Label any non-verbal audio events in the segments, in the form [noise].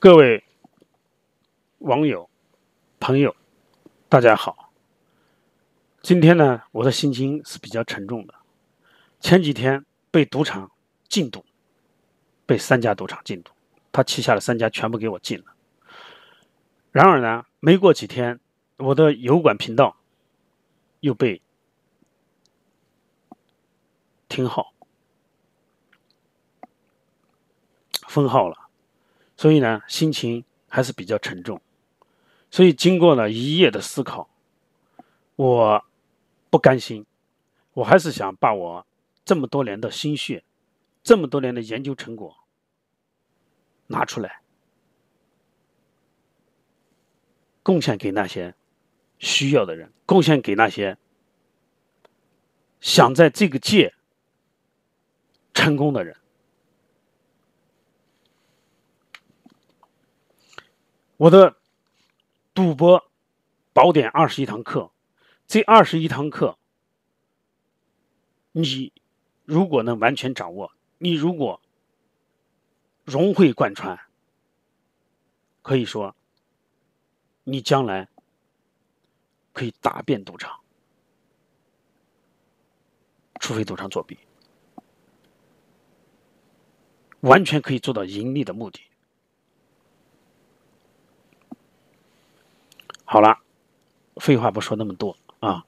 各位网友、朋友，大家好。今天呢，我的心情是比较沉重的。前几天被赌场禁赌，被三家赌场禁赌，他旗下的三家全部给我禁了。然而呢，没过几天，我的油管频道又被停号、封号了。所以呢，心情还是比较沉重。所以经过了一夜的思考，我不甘心，我还是想把我这么多年的心血、这么多年的研究成果拿出来，贡献给那些需要的人，贡献给那些想在这个界成功的人。我的《赌博宝典》二十一堂课，这二十一堂课，你如果能完全掌握，你如果融会贯穿，可以说，你将来可以打遍赌场，除非赌场作弊，完全可以做到盈利的目的。好了，废话不说那么多啊。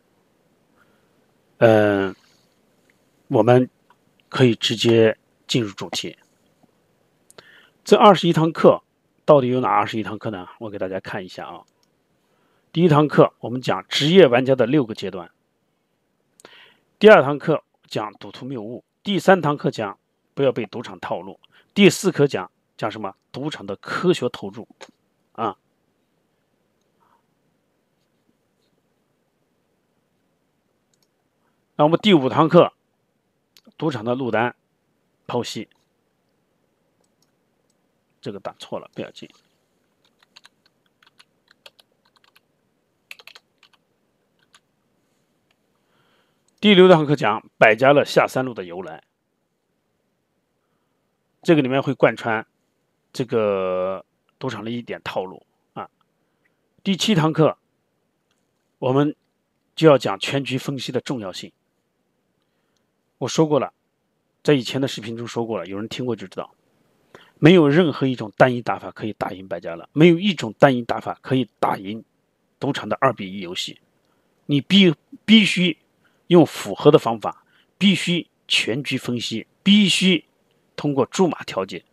嗯，我们可以直接进入主题。这二十一堂课到底有哪二十一堂课呢？我给大家看一下啊。第一堂课我们讲职业玩家的六个阶段。第二堂课讲赌徒谬误。第三堂课讲不要被赌场套路。第四课讲讲什么？赌场的科学投注啊。那我们第五堂课，赌场的路单剖析。这个打错了，不要紧。第六堂课讲百家乐下三路的由来，这个里面会贯穿这个赌场的一点套路啊。第七堂课，我们就要讲全局分析的重要性。我说过了，在以前的视频中说过了，有人听过就知道，没有任何一种单一打法可以打赢百家了，没有一种单一打法可以打赢赌场的二比一游戏，你必必须用符合的方法，必须全局分析，必须通过注码调节，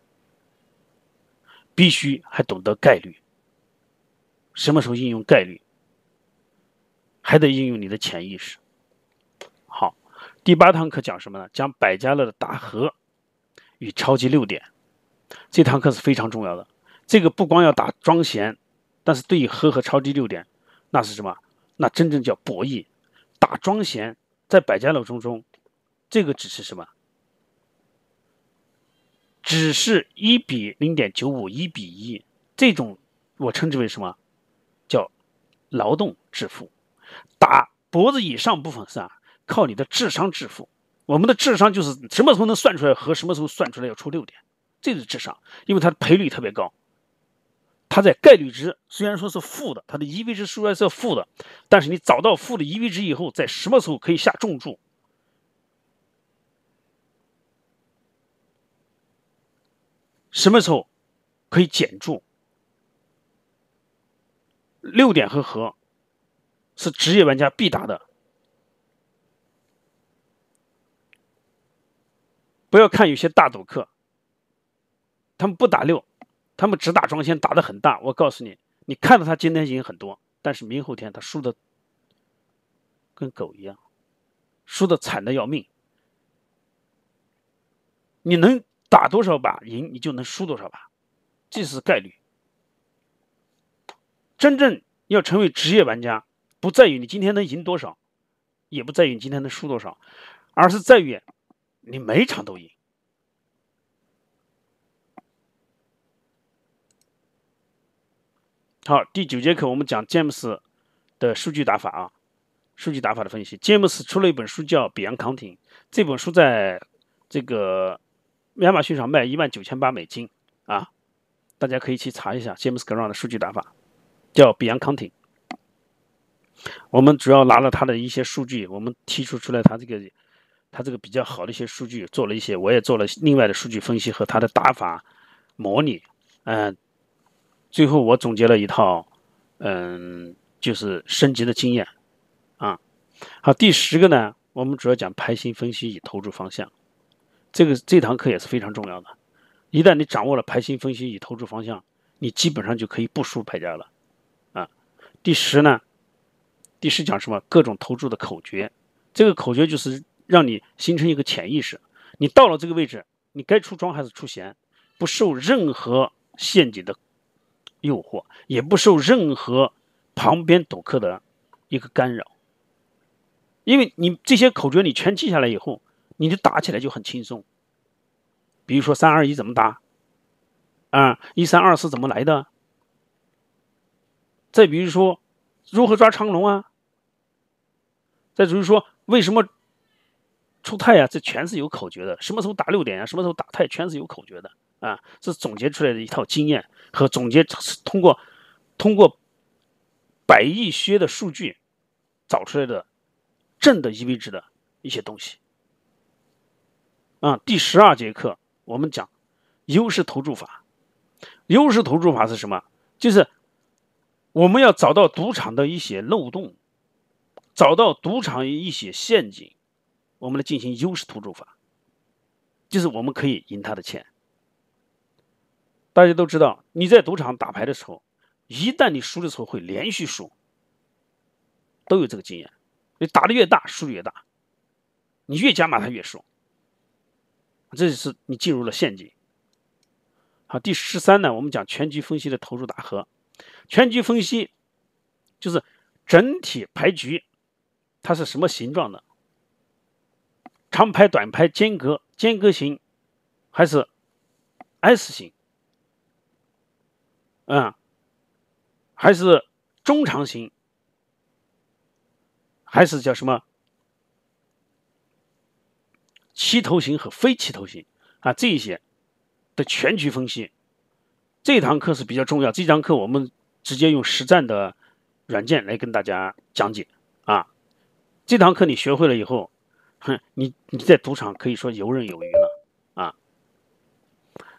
必须还懂得概率，什么时候应用概率，还得应用你的潜意识。第八堂课讲什么呢？讲百家乐的打和与超级六点，这堂课是非常重要的。这个不光要打庄闲，但是对于和和超级六点，那是什么？那真正叫博弈。打庄闲在百家乐中，中这个只是什么？只是一比零点九五，一比一这种，我称之为什么？叫劳动致富。打脖子以上部分是啊。靠你的智商致富，我们的智商就是什么时候能算出来和什么时候算出来要出六点，这是智商，因为它的赔率特别高。它在概率值虽然说是负的，它的 EV 值出来是负的，但是你找到负的 EV 值以后，在什么时候可以下重注？什么时候可以减注？六点和和是职业玩家必打的。不要看有些大赌客，他们不打六，他们只打庄先，打的很大。我告诉你，你看到他今天赢很多，但是明后天他输的跟狗一样，输的惨的要命。你能打多少把赢，你就能输多少把，这是概率。真正要成为职业玩家，不在于你今天能赢多少，也不在于你今天能输多少，而是在于。你每场都赢。好，第九节课我们讲詹姆斯的数据打法啊，数据打法的分析。詹姆斯出了一本书叫《Beyond Counting》，这本书在这个亚马逊上卖一万九千八美金啊，大家可以去查一下。詹姆斯 Grant 的数据打法叫《Beyond Counting》，我们主要拿了他的一些数据，我们提出出来他这个。他这个比较好的一些数据做了一些，我也做了另外的数据分析和他的打法模拟，嗯，最后我总结了一套，嗯，就是升级的经验，啊，好，第十个呢，我们主要讲排型分析与投注方向，这个这堂课也是非常重要的，一旦你掌握了排型分析与投注方向，你基本上就可以不输牌家了，啊，第十呢，第十讲什么？各种投注的口诀，这个口诀就是。让你形成一个潜意识，你到了这个位置，你该出装还是出闲，不受任何陷阱的诱惑，也不受任何旁边赌客的一个干扰。因为你这些口诀你全记下来以后，你就打起来就很轻松。比如说三二一怎么打，啊，一三二四怎么来的？再比如说如何抓长龙啊？再比如说为什么？出太呀，这全是有口诀的。什么时候打六点呀？什么时候打太？全是有口诀的啊！是总结出来的一套经验和总结通过通过百亿靴的数据找出来的正的 EV 值的一些东西啊。第十二节课我们讲优势投注法，优势投注法是什么？就是我们要找到赌场的一些漏洞，找到赌场一些陷阱。我们来进行优势投注法，就是我们可以赢他的钱。大家都知道，你在赌场打牌的时候，一旦你输的时候会连续输，都有这个经验。你打的越大，输越大，你越加码，他越输，这就是你进入了陷阱。好，第十三呢，我们讲全局分析的投入打和。全局分析就是整体牌局它是什么形状的。长拍、短拍、间隔、间隔型，还是 S 型，嗯，还是中长型，还是叫什么齐头型和非齐头型啊？这一些的全局分析，这堂课是比较重要。这堂课我们直接用实战的软件来跟大家讲解啊。这堂课你学会了以后。哼，[laughs] 你你在赌场可以说游刃有余了啊。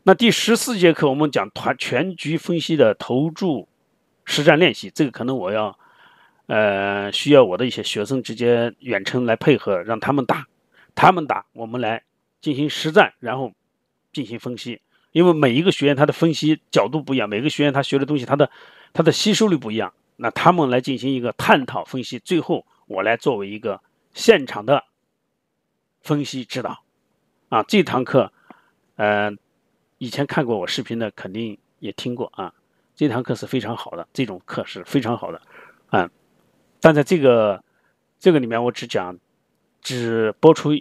那第十四节课我们讲团全局分析的投注实战练习，这个可能我要呃需要我的一些学生直接远程来配合，让他们打，他们打，我们来进行实战，然后进行分析。因为每一个学员他的分析角度不一样，每个学员他学的东西他的他的吸收率不一样，那他们来进行一个探讨分析，最后我来作为一个现场的。分析指导，啊，这堂课，呃，以前看过我视频的肯定也听过啊，这堂课是非常好的，这种课是非常好的，嗯，但在这个这个里面我只讲，只播出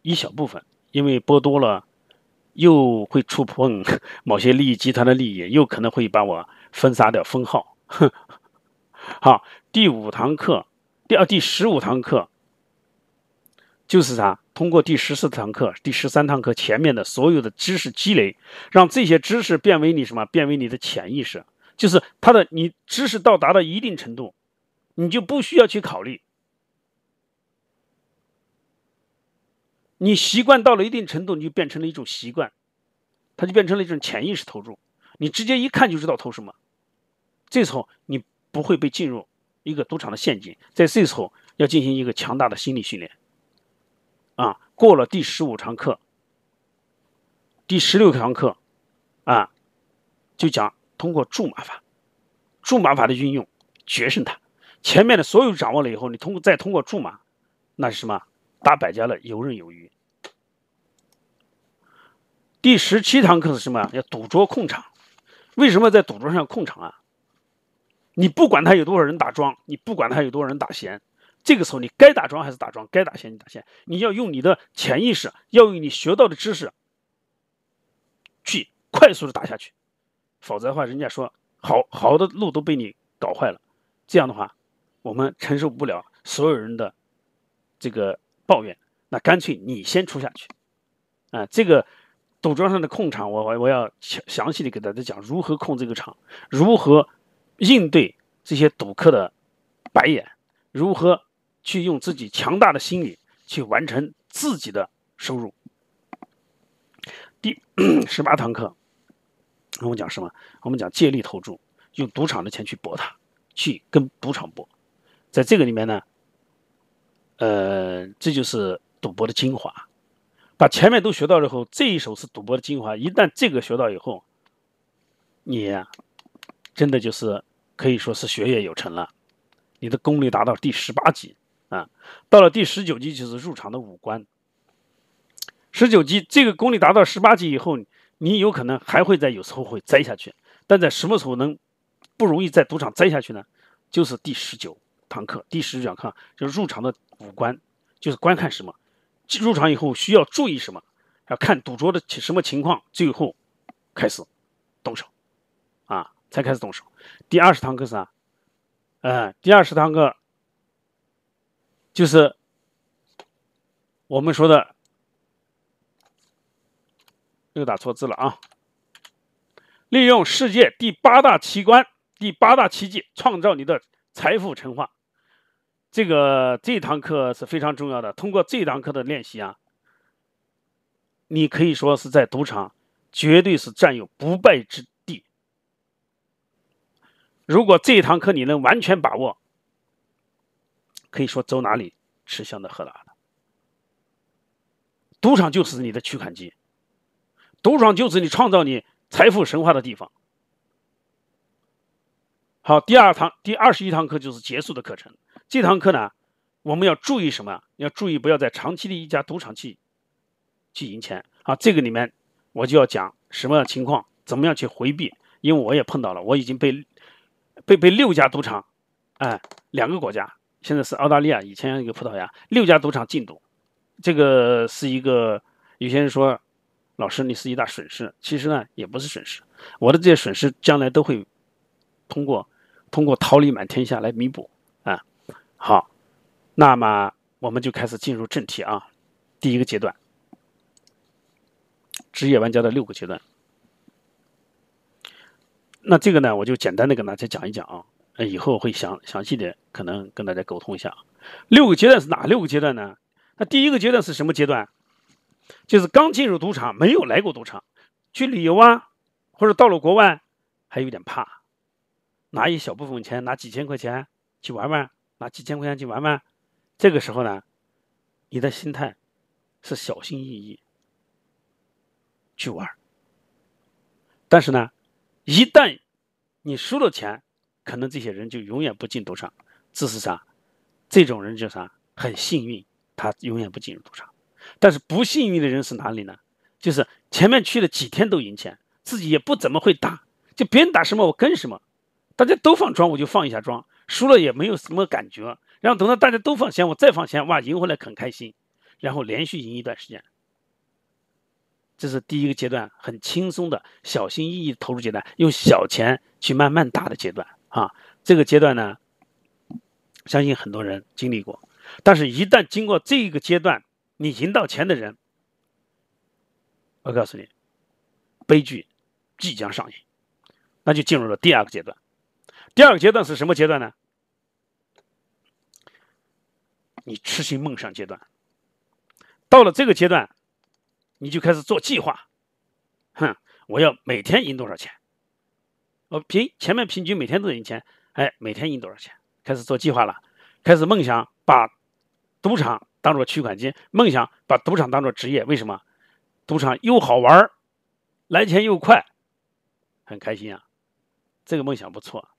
一小部分，因为播多了又会触碰 [laughs] 某些利益集团的利益，又可能会把我封杀掉封号，[laughs] 好，第五堂课，第二第十五堂课。就是啥？通过第十四堂课、第十三堂课前面的所有的知识积累，让这些知识变为你什么？变为你的潜意识。就是他的，你知识到达到一定程度，你就不需要去考虑。你习惯到了一定程度，你就变成了一种习惯，它就变成了一种潜意识投注。你直接一看就知道投什么。这时候你不会被进入一个赌场的陷阱。在这时候要进行一个强大的心理训练。啊，过了第十五堂课，第十六堂课，啊，就讲通过驻马法，驻马法的运用决胜它。前面的所有掌握了以后，你通过再通过驻马，那是什么？打百家乐游刃有余。第十七堂课是什么要赌桌控场。为什么在赌桌上控场啊？你不管他有多少人打庄，你不管他有多少人打闲。这个时候你该打桩还是打桩，该打线你打线，你要用你的潜意识，要用你学到的知识，去快速的打下去，否则的话，人家说好好的路都被你搞坏了，这样的话，我们承受不了所有人的这个抱怨，那干脆你先出下去，啊，这个赌庄上的控场，我我我要详细的给大家讲如何控这个场，如何应对这些赌客的白眼，如何。去用自己强大的心理去完成自己的收入。第 [clears throat] 十八堂课，我们讲什么？我们讲借力投注，用赌场的钱去博他，去跟赌场博。在这个里面呢，呃，这就是赌博的精华。把前面都学到之后，这一手是赌博的精华。一旦这个学到以后，你真的就是可以说是学业有成了，你的功力达到第十八级。啊，到了第十九级就是入场的五关。十九级这个功力达到十八级以后，你有可能还会在有时候会栽下去。但在什么时候能不容易在赌场栽下去呢？就是第十九堂课。第十九堂课就是入场的五关，就是观看什么，入场以后需要注意什么，要看赌桌的什么情况，最后开始动手啊，才开始动手。第二十堂课是啥？嗯，第二十堂课。就是我们说的，又打错字了啊！利用世界第八大奇观、第八大奇迹，创造你的财富神话。这个这堂课是非常重要的。通过这堂课的练习啊，你可以说是在赌场绝对是占有不败之地。如果这堂课你能完全把握。可以说走哪里吃香的喝辣的，赌场就是你的取款机，赌场就是你创造你财富神话的地方。好，第二堂第二十一堂课就是结束的课程。这堂课呢，我们要注意什么？要注意不要在长期的一家赌场去去赢钱啊！这个里面我就要讲什么样情况，怎么样去回避？因为我也碰到了，我已经被被被六家赌场，哎，两个国家。现在是澳大利亚，以前一个葡萄牙六家赌场禁赌，这个是一个有些人说，老师你是一大损失，其实呢也不是损失，我的这些损失将来都会通过通过桃李满天下来弥补啊。好，那么我们就开始进入正题啊。第一个阶段，职业玩家的六个阶段，那这个呢我就简单的跟大家讲一讲啊。呃，以后会详详细的，可能跟大家沟通一下。六个阶段是哪六个阶段呢？那第一个阶段是什么阶段？就是刚进入赌场，没有来过赌场，去旅游啊，或者到了国外，还有点怕，拿一小部分钱，拿几千块钱去玩玩，拿几千块钱去玩玩。这个时候呢，你的心态是小心翼翼去玩。但是呢，一旦你输了钱，可能这些人就永远不进赌场，这是啥？这种人叫啥？很幸运，他永远不进入赌场。但是不幸运的人是哪里呢？就是前面去了几天都赢钱，自己也不怎么会打，就别人打什么我跟什么，大家都放庄我就放一下庄，输了也没有什么感觉，然后等到大家都放钱我再放钱，哇，赢回来很开心，然后连续赢一段时间。这是第一个阶段，很轻松的、小心翼翼投入阶段，用小钱去慢慢打的阶段。啊，这个阶段呢，相信很多人经历过。但是，一旦经过这一个阶段，你赢到钱的人，我告诉你，悲剧即将上演，那就进入了第二个阶段。第二个阶段是什么阶段呢？你痴心梦想阶段。到了这个阶段，你就开始做计划，哼，我要每天赢多少钱。我平前面平均每天都赢钱，哎，每天赢多少钱？开始做计划了，开始梦想把赌场当做取款机，梦想把赌场当做职业。为什么？赌场又好玩来钱又快，很开心啊！这个梦想不错。